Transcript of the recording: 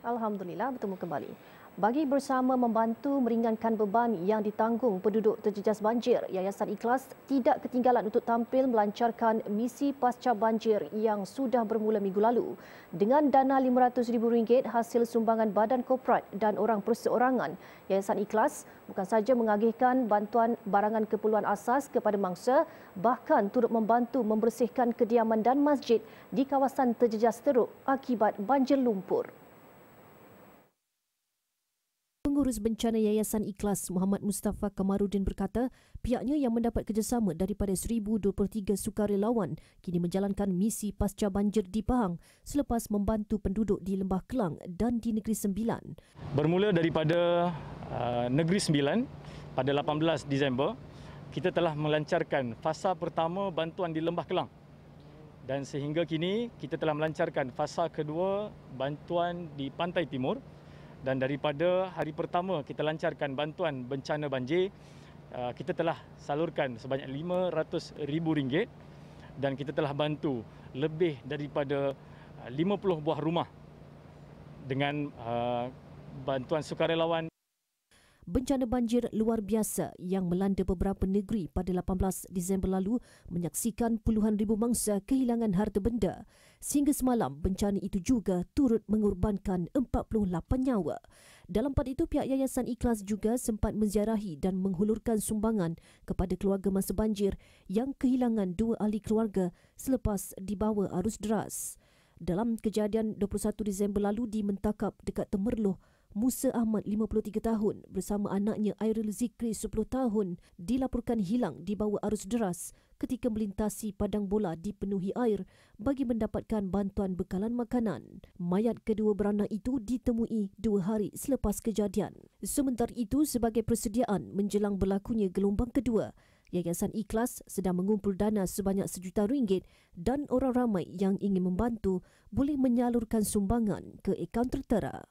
Alhamdulillah bertemu kembali. Bagi bersama membantu meringankan beban yang ditanggung penduduk terjejas banjir, Yayasan Ikhlas tidak ketinggalan untuk tampil melancarkan misi pasca banjir yang sudah bermula minggu lalu. Dengan dana RM500,000 hasil sumbangan badan korporat dan orang perseorangan, Yayasan Ikhlas bukan saja mengagihkan bantuan barangan keperluan asas kepada mangsa, bahkan turut membantu membersihkan kediaman dan masjid di kawasan terjejas teruk akibat banjir lumpur. Pengurus Bencana Yayasan Ikhlas Muhammad Mustafa Kamarudin berkata, pihaknya yang mendapat kerjasama daripada 1,023 sukarelawan kini menjalankan misi pasca banjir di Pahang selepas membantu penduduk di Lembah Kelang dan di Negeri Sembilan. Bermula daripada uh, Negeri Sembilan pada 18 Disember, kita telah melancarkan fasa pertama bantuan di Lembah Kelang dan sehingga kini kita telah melancarkan fasa kedua bantuan di Pantai Timur dan daripada hari pertama kita lancarkan bantuan bencana banjir uh, kita telah salurkan sebanyak RM500,000 dan kita telah bantu lebih daripada 50 uh, buah rumah dengan uh, bantuan sukarelawan Bencana banjir luar biasa yang melanda beberapa negeri pada 18 Disember lalu menyaksikan puluhan ribu mangsa kehilangan harta benda. Sehingga semalam, bencana itu juga turut mengorbankan 48 nyawa. Dalam part itu, pihak Yayasan Ikhlas juga sempat menziarahi dan menghulurkan sumbangan kepada keluarga masa banjir yang kehilangan dua ahli keluarga selepas dibawa arus deras. Dalam kejadian 21 Disember lalu di Mentakap dekat Temerloh, Musa Ahmad 53 tahun bersama anaknya Airil Zikri 10 tahun dilaporkan hilang di bawah arus deras ketika melintasi padang bola dipenuhi air bagi mendapatkan bantuan bekalan makanan. Mayat kedua beranak itu ditemui dua hari selepas kejadian. Sementara itu sebagai persediaan menjelang berlakunya gelombang kedua, Yayasan Ikhlas sedang mengumpul dana sebanyak sejuta ringgit dan orang ramai yang ingin membantu boleh menyalurkan sumbangan ke akaun tertera.